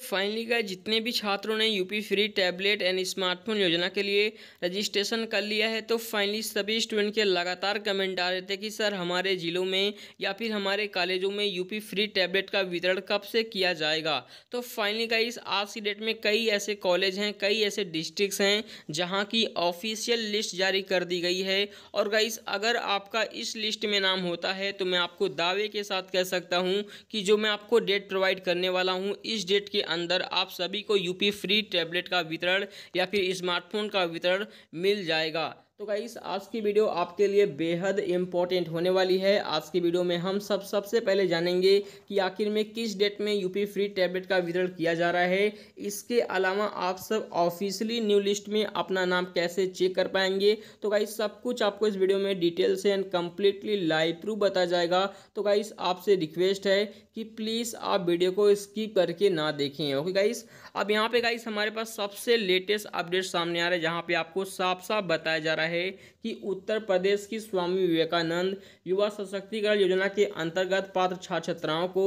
finally का जितने भी छात्रों ने UP free tablet and smartphone योजना के लिए रजिस्ट्रेशन कर लिया है तो फाइनली सभी स्टूडेंट के लगातार कमेंट आ रहे थे कि सर हमारे ज़िलों में या फिर हमारे कॉलेजों में यूपी फ्री टैबलेट का वितरण कब से किया जाएगा तो फाइनली का इस आज की डेट में कई ऐसे कॉलेज हैं कई ऐसे डिस्ट्रिक्स हैं जहाँ की ऑफिशियल लिस्ट जारी कर दी गई है और गाइस अगर आपका इस लिस्ट में नाम होता है तो मैं आपको दावे के साथ कह सकता हूँ कि जो मैं आपको डेट प्रोवाइड करने वाला हूँ इस डेट के अंदर आप सभी को यूपी फ्री टैबलेट का वितरण या फिर स्मार्टफोन का वितरण मिल जाएगा तो गाइस आज की वीडियो आपके लिए बेहद इम्पोर्टेंट होने वाली है आज की वीडियो में हम सब सबसे पहले जानेंगे कि आखिर में किस डेट में यूपी फ्री टैबलेट का वितरण किया जा रहा है इसके अलावा आप सब ऑफिशियली न्यू लिस्ट में अपना नाम कैसे चेक कर पाएंगे तो गाइस सब कुछ आपको इस वीडियो में डिटेल से एंड कम्प्लीटली लाइव प्रूफ बताया जाएगा तो गाइस आपसे रिक्वेस्ट है कि प्लीज़ आप वीडियो को स्किप करके ना देखें ओके गाइस अब यहाँ पर गाइस हमारे पास सबसे लेटेस्ट अपडेट सामने आ रहा है जहाँ पर आपको साफ साफ बताया जा रहा है है कि उत्तर प्रदेश की स्वामी विवेकानंद युवा सशक्तिकरण योजना के अंतर्गत पात्र छात्र छात्राओं को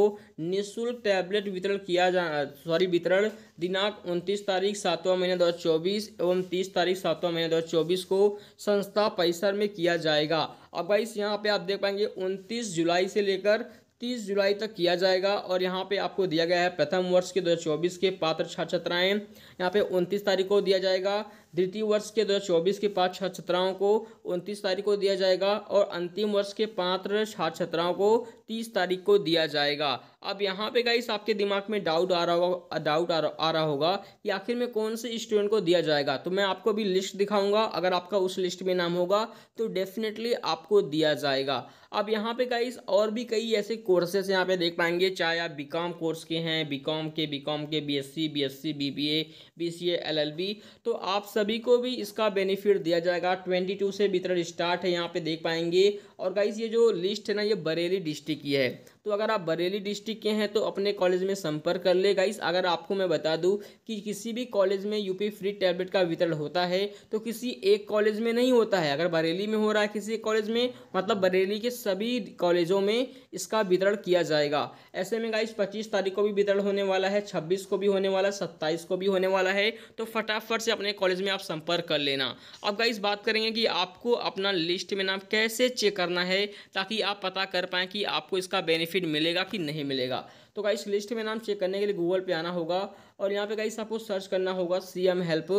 निःशुल्क टैबलेट वितरण किया जा सॉरी वितरण दिनांक उनतीस तारीख सातवां महीना दो एवं तीस तारीख सातवां महीना दो को संस्था परिसर में किया जाएगा अब गाइस यहाँ पे आप देख पाएंगे 29 जुलाई से लेकर 30 जुलाई तक किया जाएगा और यहाँ पे आपको दिया गया है प्रथम वर्ष के 2024 के पात्र छात्र छात्राएँ यहाँ पे 29 तारीख को दिया जाएगा द्वितीय वर्ष के 2024 के पात्र छात्र छात्राओं को 29 तारीख को दिया जाएगा और अंतिम वर्ष के पात्र छात्र छात्राओं को 30 तारीख को दिया जाएगा अब यहाँ पे गाइस आपके दिमाग में डाउट आ रहा होगा डाउट आ रहा होगा कि आखिर में कौन से स्टूडेंट को दिया जाएगा तो मैं आपको अभी लिस्ट दिखाऊंगा अगर आपका उस लिस्ट में नाम होगा तो डेफिनेटली आपको दिया जाएगा अब यहाँ पे गाइस और भी कई ऐसे कोर्सेस यहाँ पे देख पाएंगे चाहे आप बी कोर्स के हैं B K B K B S C B S C B B A B C L L B तो आप सभी को भी इसका बेनिफिट दिया जाएगा ट्वेंटी टू से वितरण स्टार्ट है यहाँ पे देख पाएंगे और गाइज ये जो लिस्ट है ना ये बरेली डिस्ट्रिक्ट की है तो अगर आप बरेली डिस्ट्रिक्ट के हैं तो अपने कॉलेज में संपर्क कर ले गाइस अगर आपको मैं बता दूं कि किसी भी कॉलेज में यूपी फ्री टैबलेट का वितरण होता है तो किसी एक कॉलेज में नहीं होता है अगर बरेली में हो रहा है किसी एक कॉलेज में मतलब बरेली के सभी कॉलेजों में इसका वितरण किया जाएगा ऐसे में गाइस पच्चीस तारीख को भी वितरण होने वाला है छब्बीस को भी होने वाला है सत्ताईस को भी होने वाला है तो फटाफट से अपने कॉलेज में आप संपर्क कर लेना अब गाइस बात करेंगे कि आपको अपना लिस्ट में नाम कैसे चेक करना करना है ताकि आप पता कर पाएँ कि आपको इसका बेनिफिट मिलेगा कि नहीं मिलेगा तो गाइस लिस्ट में नाम चेक करने के लिए गूगल पे आना होगा और यहाँ पे गाइस आपको सर्च करना होगा C M help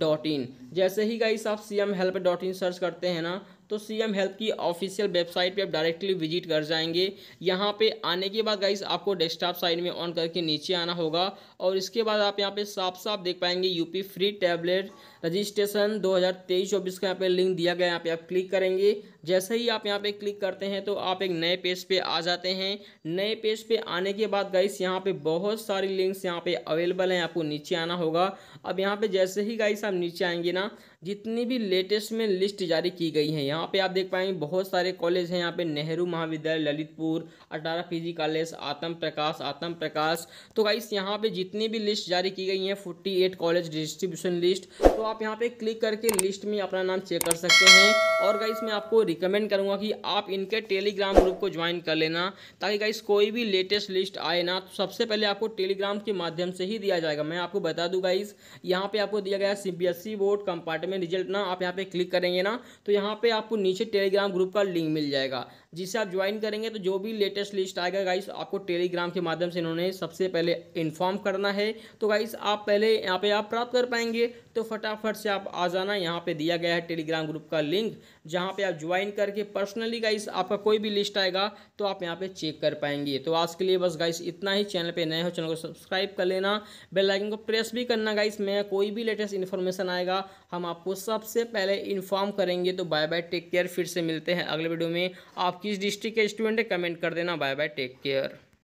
dot in जैसे ही गाइस आप C M help dot in search करते हैं ना तो सीएम हेल्प की ऑफिशियल वेबसाइट पे आप डायरेक्टली विजिट कर जाएंगे यहाँ पे आने के बाद गाइस आपको डेस्कटॉप साइड में ऑन करके नीचे आना होगा और इसके बाद आप यहाँ पे साफ साफ देख पाएंगे यूपी फ्री टैबलेट रजिस्ट्रेशन 2023-24 का यहाँ पे लिंक दिया गया यहाँ पे आप क्लिक करेंगे जैसे ही आप यहाँ पे क्लिक करते हैं तो आप एक नए पेज पे आ जाते हैं नए पेज पे आने के बाद गाइस यहाँ पे बहुत सारी लिंक्स यहाँ पे अवेलेबल हैं आपको नीचे आना होगा अब यहाँ पे जैसे ही गाइस आप नीचे आएंगे ना जितनी भी लेटेस्ट में लिस्ट जारी की गई है यहाँ पे आप देख पाएंगे बहुत सारे कॉलेज हैं यहाँ पे नेहरू महाविद्यालय ललितपुर अटारा पीजी कॉलेज आतम प्रकाश आतम प्रकाश तो गाइस यहाँ पे जितनी भी लिस्ट जारी की गई हैं 48 कॉलेज डिस्ट्रीब्यूशन लिस्ट तो आप यहाँ पे क्लिक करके लिस्ट में अपना नाम चेक कर सकते हैं और गाइस मैं आपको रिकमेंड करूँगा कि आप इनके टेलीग्राम ग्रुप को ज्वाइन कर लेना ताकि गाइस कोई भी लेटेस्ट लिस्ट आए ना तो सबसे पहले आपको टेलीग्राम के माध्यम से ही दिया जाएगा मैं आपको बता दूँ गाइस यहाँ पर आपको दिया गया सी बोर्ड कंपार्टमेंट में रिजल्ट ना आप यहाँ पे क्लिक करेंगे ना तो यहाँ पे आपको नीचे टेलीग्राम ग्रुप का लिंक मिल जाएगा जिसे आप ज्वाइन करेंगे तो जो भी लेटेस्ट लिस्ट आएगा गाइस आपको टेलीग्राम के माध्यम से इन्होंने सबसे पहले इन्फॉर्म करना है तो गाइस आप पहले यहाँ पे आप प्राप्त कर पाएंगे तो फटाफट से आप आ जाना यहाँ पे दिया गया है टेलीग्राम ग्रुप का लिंक जहाँ पे आप ज्वाइन करके पर्सनली गाइस आपका कोई भी लिस्ट आएगा तो आप यहाँ पे चेक कर पाएंगे तो आज के लिए बस गाइस इतना ही चैनल पे नए हो चैनल को सब्सक्राइब कर लेना बेल आइकन को प्रेस भी करना गाइस मैं कोई भी लेटेस्ट इन्फॉर्मेशन आएगा हम आप आपको सबसे पहले इन्फॉर्म करेंगे तो बाय बाय टेक केयर फिर से मिलते हैं अगले वीडियो में आप किस डिस्ट्रिक्ट के स्टूडेंट हैं कमेंट कर देना बाय बाय टेक केयर